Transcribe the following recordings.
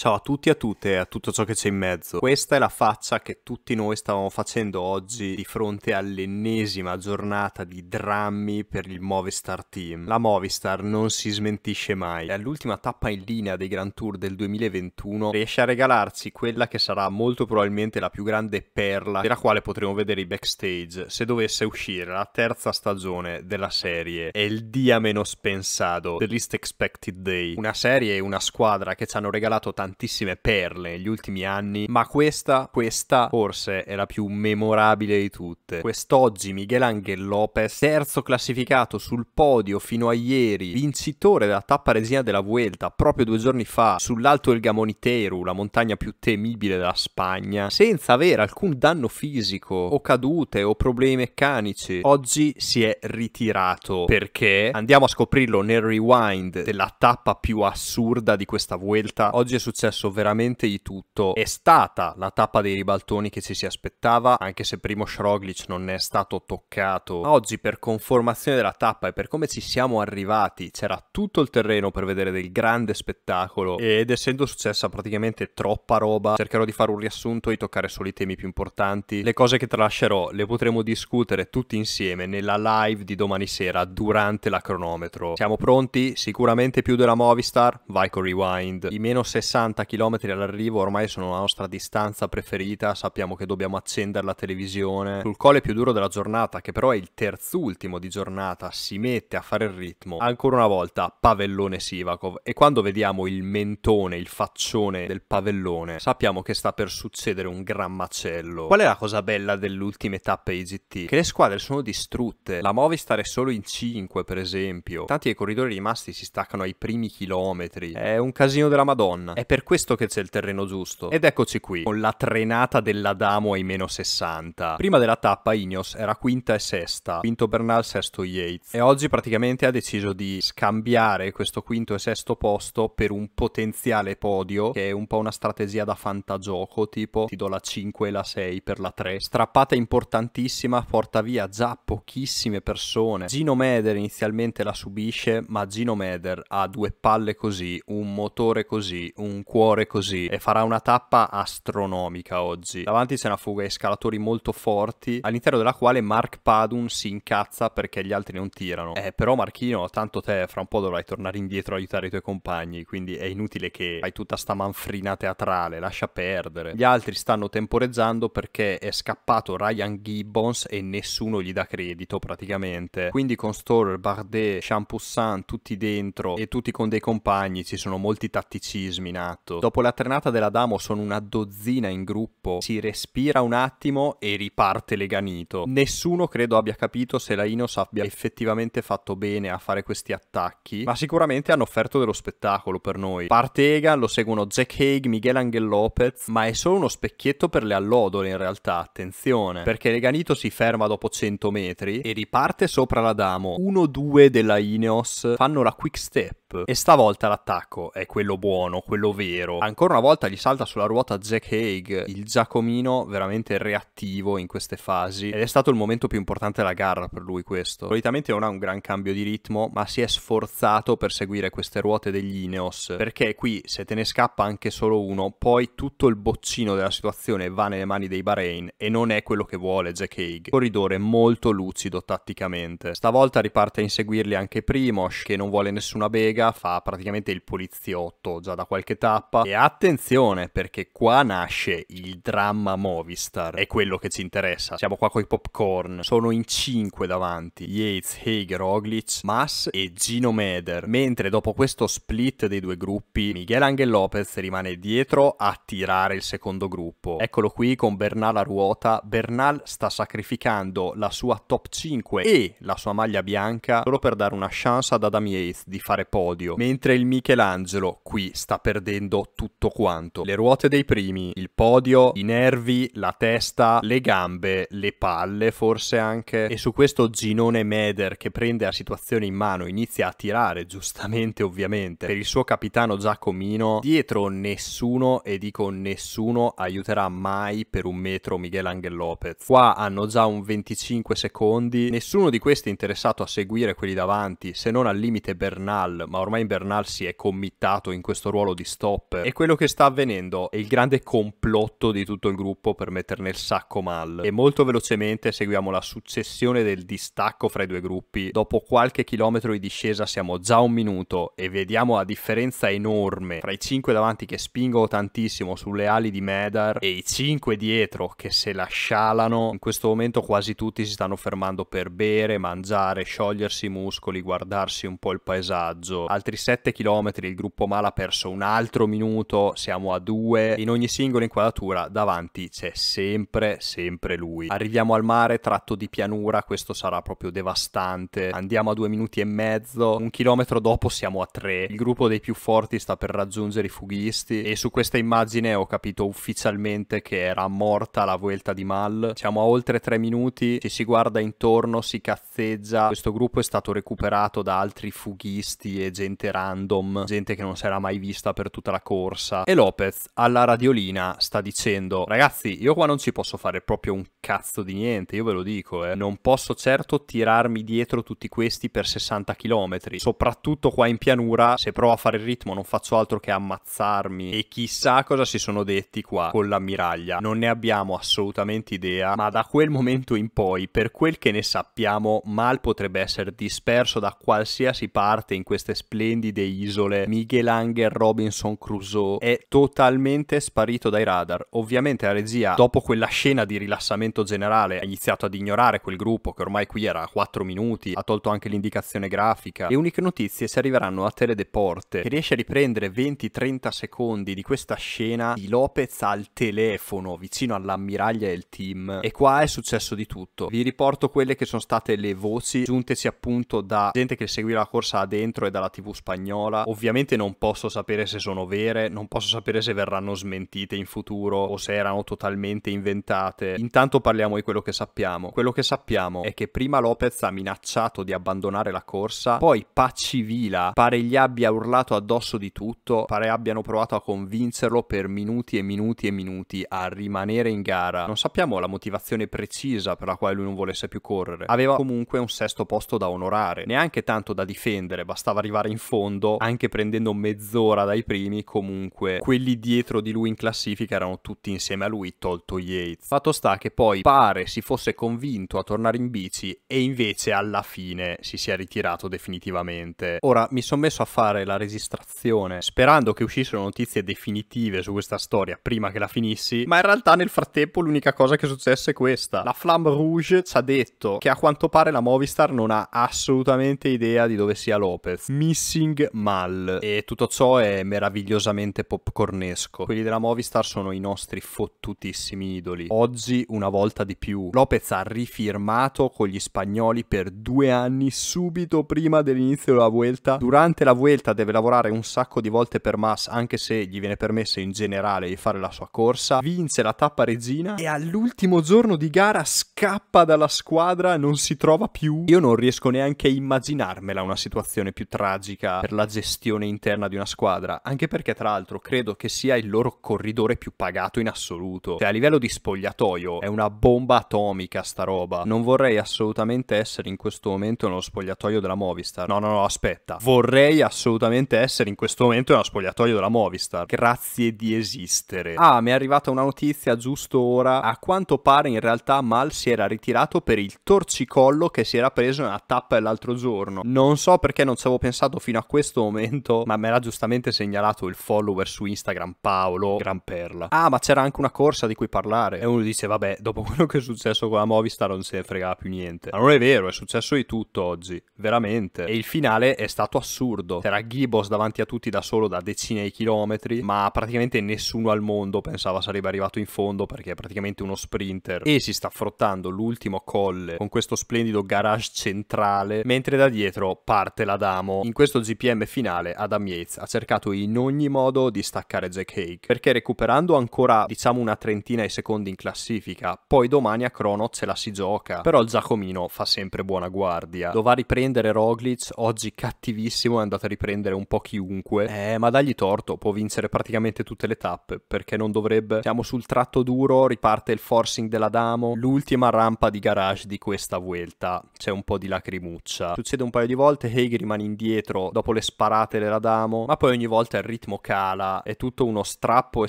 Ciao a tutti e a tutte e a tutto ciò che c'è in mezzo. Questa è la faccia che tutti noi stavamo facendo oggi di fronte all'ennesima giornata di drammi per il Movistar Team. La Movistar non si smentisce mai. È All'ultima tappa in linea dei Grand Tour del 2021 riesce a regalarci quella che sarà molto probabilmente la più grande perla della quale potremo vedere i backstage se dovesse uscire la terza stagione della serie. È il dia meno spensato, The Least Expected Day. Una serie e una squadra che ci hanno regalato tanti tantissime perle negli ultimi anni, ma questa, questa forse è la più memorabile di tutte. Quest'oggi Miguel Angel Lopez, terzo classificato sul podio fino a ieri, vincitore della tappa resina della Vuelta proprio due giorni fa sull'Alto del Gamoniteru, la montagna più temibile della Spagna, senza avere alcun danno fisico o cadute o problemi meccanici. Oggi si è ritirato perché andiamo a scoprirlo nel rewind della tappa più assurda di questa Vuelta. Oggi è successo successo veramente di tutto. È stata la tappa dei ribaltoni che ci si aspettava, anche se primo Roglic non è stato toccato. Ma oggi per conformazione della tappa e per come ci siamo arrivati c'era tutto il terreno per vedere del grande spettacolo ed essendo successa praticamente troppa roba cercherò di fare un riassunto e di toccare solo i temi più importanti. Le cose che tralascerò le potremo discutere tutti insieme nella live di domani sera durante la cronometro. Siamo pronti? Sicuramente più della Movistar? Vai con Rewind. I meno 60 80 km all'arrivo ormai sono la nostra distanza preferita, sappiamo che dobbiamo accendere la televisione. Sul colle più duro della giornata, che però è il terzultimo di giornata, si mette a fare il ritmo. Ancora una volta, pavellone Sivakov. E quando vediamo il mentone, il faccione del pavellone, sappiamo che sta per succedere un gran macello. Qual è la cosa bella dell'ultima ultime IGT? Che le squadre sono distrutte, la Movistar è solo in 5 per esempio, tanti dei corridori rimasti si staccano ai primi chilometri, è un casino della madonna. È per per questo che c'è il terreno giusto. Ed eccoci qui, con la trenata dell'Adamo ai meno 60. Prima della tappa Ineos era quinta e sesta, quinto Bernal, sesto Yates, e oggi praticamente ha deciso di scambiare questo quinto e sesto posto per un potenziale podio, che è un po' una strategia da fantagioco, tipo ti do la 5 e la 6 per la 3. Strappata importantissima, porta via già pochissime persone. Gino Meder inizialmente la subisce, ma Gino Meder ha due palle così, un motore così, un cuore così e farà una tappa astronomica oggi. Davanti c'è una fuga di scalatori molto forti, all'interno della quale Mark Padun si incazza perché gli altri non tirano. Eh, però Marchino, tanto te fra un po' dovrai tornare indietro a aiutare i tuoi compagni, quindi è inutile che fai tutta sta manfrina teatrale, lascia perdere. Gli altri stanno temporeggiando perché è scappato Ryan Gibbons e nessuno gli dà credito praticamente. Quindi con Storer, Bardet, Champoussin, tutti dentro e tutti con dei compagni, ci sono molti tatticismi nati Esatto. Dopo la trenata della Damo sono una dozzina in gruppo, si respira un attimo e riparte leganito. Nessuno credo abbia capito se la Inos abbia effettivamente fatto bene a fare questi attacchi, ma sicuramente hanno offerto dello spettacolo per noi. Parte Egan, lo seguono Jack Haig, Miguel Angel Lopez, ma è solo uno specchietto per le allodole in realtà, attenzione, perché Leganito si ferma dopo 100 metri e riparte sopra la Damo. 1-2 della Ineos fanno la quick step e stavolta l'attacco è quello buono, quello vero. Ancora una volta gli salta sulla ruota Jack Haig, il Giacomino veramente reattivo in queste fasi. Ed è stato il momento più importante della gara per lui questo. Solitamente non ha un gran cambio di ritmo, ma si è sforzato per seguire queste ruote degli Ineos. Perché qui, se te ne scappa anche solo uno, poi tutto il boccino della situazione va nelle mani dei Bahrain e non è quello che vuole Jack Haig. Corridore molto lucido tatticamente. Stavolta riparte a inseguirli anche Primosh, che non vuole nessuna bega collega fa praticamente il poliziotto già da qualche tappa. E attenzione perché qua nasce il dramma Movistar, è quello che ci interessa. Siamo qua con i popcorn, sono in 5 davanti, Yates, Hager, Roglic, Mas e Gino Meder. Mentre dopo questo split dei due gruppi, Miguel Angel Lopez rimane dietro a tirare il secondo gruppo. Eccolo qui con Bernal a ruota, Bernal sta sacrificando la sua top 5 e la sua maglia bianca solo per dare una chance ad Adam Yates di fare posto odio, mentre il Michelangelo qui sta perdendo tutto quanto. Le ruote dei primi, il podio, i nervi, la testa, le gambe, le palle forse anche. E su questo Ginone Meder che prende la situazione in mano inizia a tirare, giustamente ovviamente, per il suo capitano Giacomino. Dietro nessuno, e dico nessuno, aiuterà mai per un metro Miguel Angel Lopez. Qua hanno già un 25 secondi, nessuno di questi è interessato a seguire quelli davanti, se non al limite Bernal, ma ma ormai Bernal si è committato in questo ruolo di stop e quello che sta avvenendo è il grande complotto di tutto il gruppo per metterne nel sacco Mal e molto velocemente seguiamo la successione del distacco fra i due gruppi. Dopo qualche chilometro di discesa siamo già un minuto e vediamo la differenza enorme tra i 5 davanti che spingono tantissimo sulle ali di Medar e i 5 dietro che se la scialano. In questo momento quasi tutti si stanno fermando per bere, mangiare, sciogliersi i muscoli, guardarsi un po' il paesaggio altri 7 km, il gruppo Mala ha perso un altro minuto, siamo a 2. In ogni singola inquadratura davanti c'è sempre, sempre lui. Arriviamo al mare, tratto di pianura, questo sarà proprio devastante. Andiamo a 2 minuti e mezzo, un chilometro dopo siamo a 3. Il gruppo dei più forti sta per raggiungere i fughisti e su questa immagine ho capito ufficialmente che era morta la Vuelta di Mal. Siamo a oltre 3 minuti, ci si guarda intorno, si cazzeggia. Questo gruppo è stato recuperato da altri fughisti e gente random, gente che non si era mai vista per tutta la corsa. E Lopez alla radiolina sta dicendo, ragazzi, io qua non ci posso fare proprio un cazzo di niente, io ve lo dico, eh. non posso certo tirarmi dietro tutti questi per 60 km, soprattutto qua in pianura, se provo a fare il ritmo non faccio altro che ammazzarmi e chissà cosa si sono detti qua con l'ammiraglia, non ne abbiamo assolutamente idea, ma da quel momento in poi, per quel che ne sappiamo, Mal potrebbe essere disperso da qualsiasi parte in queste esperienze splendide isole, Miguel Robinson Crusoe, è totalmente sparito dai radar. Ovviamente la regia, dopo quella scena di rilassamento generale, ha iniziato ad ignorare quel gruppo che ormai qui era a 4 minuti, ha tolto anche l'indicazione grafica. Le uniche notizie si arriveranno a Teledeporte, che riesce a riprendere 20-30 secondi di questa scena di Lopez al telefono, vicino all'ammiraglia e il team. E qua è successo di tutto. Vi riporto quelle che sono state le voci giuntesi appunto da gente che seguiva la corsa dentro e dalla TV TV spagnola. Ovviamente non posso sapere se sono vere, non posso sapere se verranno smentite in futuro o se erano totalmente inventate. Intanto parliamo di quello che sappiamo. Quello che sappiamo è che prima Lopez ha minacciato di abbandonare la corsa, poi Pacivila pare gli abbia urlato addosso di tutto, pare abbiano provato a convincerlo per minuti e minuti e minuti a rimanere in gara. Non sappiamo la motivazione precisa per la quale lui non volesse più correre. Aveva comunque un sesto posto da onorare, neanche tanto da difendere, bastava arrivare arrivare in fondo, anche prendendo mezz'ora dai primi, comunque quelli dietro di lui in classifica erano tutti insieme a lui, tolto Yates. Fatto sta che poi pare si fosse convinto a tornare in bici e invece alla fine si sia ritirato definitivamente. Ora mi sono messo a fare la registrazione sperando che uscissero notizie definitive su questa storia prima che la finissi, ma in realtà nel frattempo l'unica cosa che è successa è questa. La Flamme Rouge ci ha detto che a quanto pare la Movistar non ha assolutamente idea di dove sia Lopez. Mi Missing Mal e tutto ciò è meravigliosamente popcornesco. Quelli della Movistar sono i nostri fottutissimi idoli. Oggi una volta di più Lopez ha rifirmato con gli spagnoli per due anni subito prima dell'inizio della Vuelta. Durante la Vuelta deve lavorare un sacco di volte per Mas anche se gli viene permesso in generale di fare la sua corsa. Vince la tappa regina e all'ultimo giorno di gara scappa dalla squadra, non si trova più. Io non riesco neanche a immaginarmela una situazione più tragica magica per la gestione interna di una squadra, anche perché tra l'altro credo che sia il loro corridore più pagato in assoluto. Cioè a livello di spogliatoio è una bomba atomica sta roba. Non vorrei assolutamente essere in questo momento nello spogliatoio della Movistar. No, no, no, aspetta. Vorrei assolutamente essere in questo momento nello spogliatoio della Movistar. Grazie di esistere. Ah, mi è arrivata una notizia giusto ora. A quanto pare in realtà Mal si era ritirato per il torcicollo che si era preso nella tappa l'altro giorno. Non so perché non ci avevo pensato stato fino a questo momento, ma me l'ha giustamente segnalato il follower su Instagram Paolo Granperla. Ah, ma c'era anche una corsa di cui parlare. E uno dice, vabbè, dopo quello che è successo con la Movistar non se ne fregava più niente. Ma non è vero, è successo di tutto oggi, veramente. E il finale è stato assurdo. C'era Gibbos davanti a tutti da solo da decine di chilometri, ma praticamente nessuno al mondo pensava sarebbe arrivato in fondo perché è praticamente uno sprinter. E si sta affrontando l'ultimo colle con questo splendido garage centrale, mentre da dietro parte l'Adamo in questo GPM finale Adam Yates ha cercato in ogni modo di staccare Jack Hague perché recuperando ancora diciamo una trentina di secondi in classifica, poi domani a Crono ce la si gioca, però il Giacomino fa sempre buona guardia. Lo va a riprendere Roglic, oggi cattivissimo, è andato a riprendere un po' chiunque, eh ma dagli torto, può vincere praticamente tutte le tappe, perché non dovrebbe, siamo sul tratto duro, riparte il forcing dell'Adamo, l'ultima rampa di garage di questa vuelta, c'è un po' di lacrimuccia. Succede un paio di volte, Hague rimane indietro, dietro dopo le sparate le radamo, ma poi ogni volta il ritmo cala, è tutto uno strappo e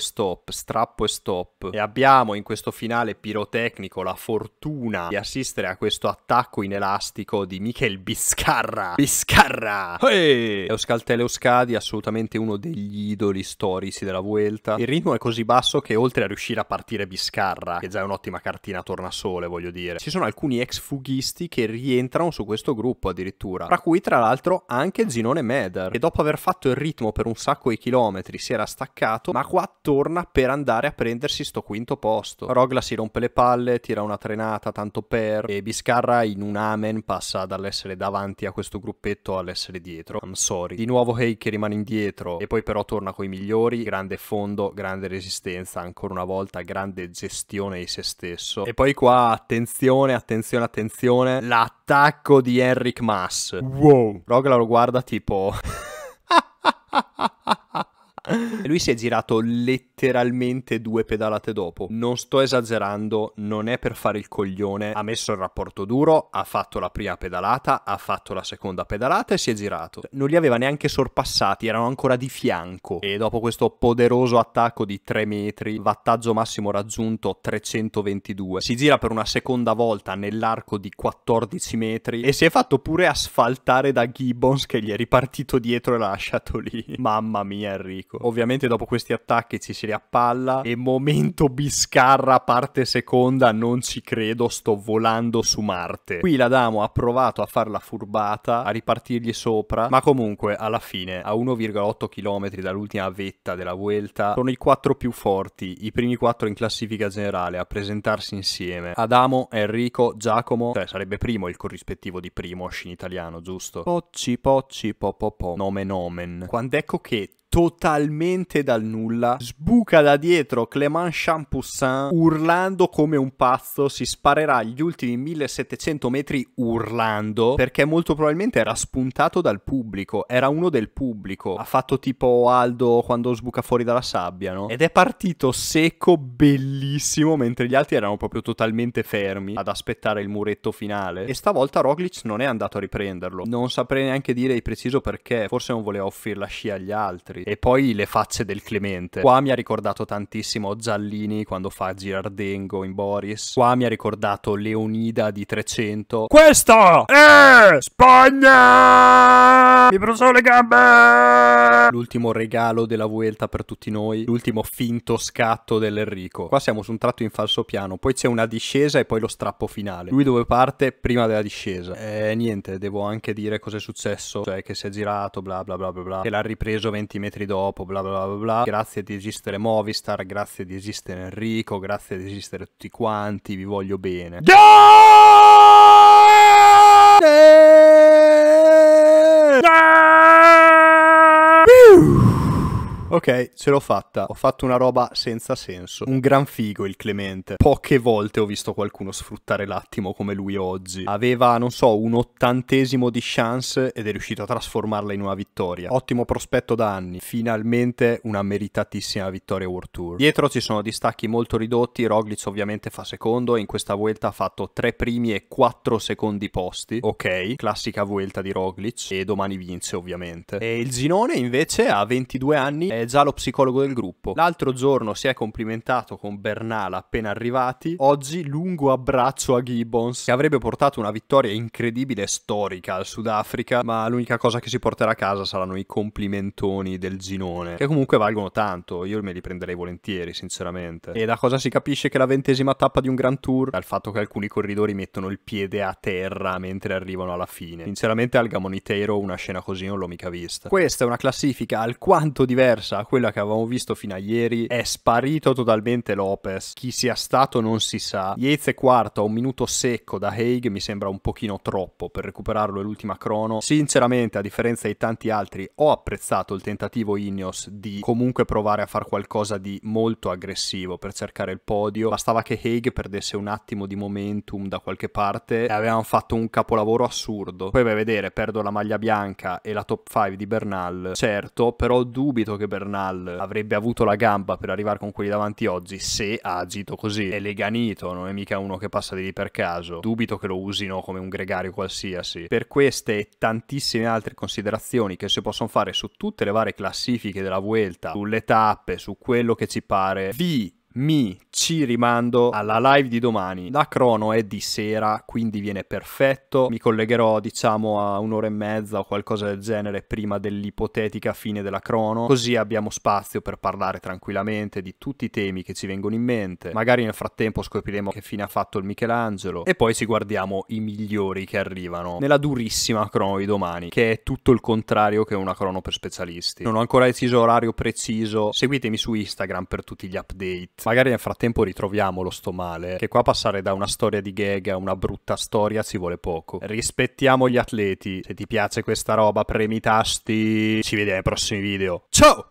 stop, strappo e stop. E abbiamo in questo finale pirotecnico la fortuna di assistere a questo attacco inelastico di Michel Biscarra. Biscarra! Hey! Euskal Teleuskadi, assolutamente uno degli idoli storici della Vuelta. Il ritmo è così basso che oltre a riuscire a partire Biscarra, che già è un'ottima cartina tornasole, voglio dire, ci sono alcuni ex fughisti che rientrano su questo gruppo addirittura, tra cui tra l'altro anche Zinone Meder, e dopo aver fatto il ritmo per un sacco di chilometri si era staccato, ma qua torna per andare a prendersi sto quinto posto. Rogla si rompe le palle, tira una trenata tanto per, e Biscarra in un amen passa dall'essere davanti a questo gruppetto all'essere dietro. I'm sorry. Di nuovo Hay che rimane indietro, e poi però torna coi migliori, grande fondo, grande resistenza, ancora una volta grande gestione di se stesso. E poi qua attenzione, attenzione, attenzione, l'attacco di Henrik Mas. Wow! Rogla lo guarda deg tid på Lui si è girato letteralmente due pedalate dopo. Non sto esagerando, non è per fare il coglione. Ha messo il rapporto duro, ha fatto la prima pedalata, ha fatto la seconda pedalata e si è girato. Cioè, non li aveva neanche sorpassati, erano ancora di fianco. E dopo questo poderoso attacco di 3 metri, vattaggio massimo raggiunto 322, si gira per una seconda volta nell'arco di 14 metri e si è fatto pure asfaltare da Gibbons che gli è ripartito dietro e l'ha lasciato lì. Mamma mia, Enrico pubblico. Ecco. Ovviamente dopo questi attacchi ci si riappalla e momento biscarra parte seconda, non ci credo, sto volando su Marte. Qui l'Adamo ha provato a la furbata, a ripartirgli sopra, ma comunque alla fine a 1,8 km dall'ultima vetta della Vuelta sono i quattro più forti, i primi quattro in classifica generale a presentarsi insieme. Adamo, Enrico, Giacomo, cioè sarebbe primo il corrispettivo di primo in italiano, giusto? Pocci, pocci, po po po, nomen omen. Quando ecco che totalmente dal nulla, sbuca da dietro Clément Champoussin urlando come un pazzo, si sparerà gli ultimi 1700 metri urlando perché molto probabilmente era spuntato dal pubblico, era uno del pubblico, ha fatto tipo Aldo quando sbuca fuori dalla sabbia, no? Ed è partito secco, bellissimo, mentre gli altri erano proprio totalmente fermi ad aspettare il muretto finale e stavolta Roglic non è andato a riprenderlo, non saprei neanche dire di preciso perché, forse non voleva offrire la scia agli altri fuori. E poi le facce del Clemente. Qua mi ha ricordato tantissimo Giallini quando fa Girardengo in Boris. Qua mi ha ricordato Leonida di 300. Questo è Spagna! Mi bruciò le gambe! L'ultimo regalo della Vuelta per tutti noi. L'ultimo finto scatto dell'Enrico. Qua siamo su un tratto in falso piano. Poi c'è una discesa e poi lo strappo finale. Lui dove parte? Prima della discesa. E niente, devo anche dire cosa è successo. Cioè che si è girato, bla bla bla bla bla. Che l'ha ripreso 20 metri chilometri dopo, bla bla bla bla. Grazie di esistere Movistar, grazie di esistere Enrico, grazie di esistere tutti quanti, vi voglio bene. Yeah! Ok, ce l'ho fatta. Ho fatto una roba senza senso. Un gran figo il Clemente. Poche volte ho visto qualcuno sfruttare l'attimo come lui oggi. Aveva, non so, un ottantesimo di chance ed è riuscito a trasformarla in una vittoria. Ottimo prospetto da anni. Finalmente una meritatissima vittoria World Tour. Dietro ci sono distacchi molto ridotti. Roglic ovviamente fa secondo. In questa vuelta ha fatto tre primi e quattro secondi posti. Ok, classica vuelta di Roglic. E domani vince ovviamente. E il Ginone invece ha 22 anni. È già lo psicologo del gruppo. L'altro giorno si è complimentato con Bernal appena arrivati, oggi lungo abbraccio a Gibbons che avrebbe portato una vittoria incredibile e storica al Sudafrica, ma l'unica cosa che si porterà a casa saranno i complimentoni del ginone, che comunque valgono tanto, io me li prenderei volentieri sinceramente. E da cosa si capisce che la ventesima tappa di un Grand Tour? Dal fatto che alcuni corridori mettono il piede a terra mentre arrivano alla fine. Sinceramente al Gamoniteiro una scena così non l'ho mica vista. Questa è una classifica alquanto diversa corsa a quella che avevamo visto fino a ieri è sparito totalmente Lopez. Chi sia stato non si sa. Yates è quarto a un minuto secco da Haig mi sembra un pochino troppo per recuperarlo l'ultima crono. Sinceramente, a differenza di tanti altri, ho apprezzato il tentativo Ineos di comunque provare a fare qualcosa di molto aggressivo per cercare il podio. Bastava che Haig perdesse un attimo di momentum da qualche parte e avevano fatto un capolavoro assurdo. Poi vai a vedere, perdo la maglia bianca e la top 5 di Bernal. Certo, però dubito che Bernal Bernal avrebbe avuto la gamba per arrivare con quelli davanti oggi se ha agito così. È leganito, non è mica uno che passa di lì per caso. Dubito che lo usino come un gregario qualsiasi. Per queste e tantissime altre considerazioni che si possono fare su tutte le varie classifiche della Vuelta, sulle tappe, su quello che ci pare, vi mi ci rimando alla live di domani. La crono è di sera, quindi viene perfetto. Mi collegherò, diciamo, a un'ora e mezza o qualcosa del genere prima dell'ipotetica fine della crono, così abbiamo spazio per parlare tranquillamente di tutti i temi che ci vengono in mente. Magari nel frattempo scopriremo che fine ha fatto il Michelangelo e poi ci guardiamo i migliori che arrivano nella durissima crono di domani, che è tutto il contrario che una crono per specialisti. Non ho ancora deciso orario preciso, seguitemi su Instagram per tutti gli update Magari nel frattempo ritroviamo lo sto male, che qua passare da una storia di gag a una brutta storia ci vuole poco. Rispettiamo gli atleti, se ti piace questa roba premi i tasti, ci vediamo ai prossimi video. Ciao!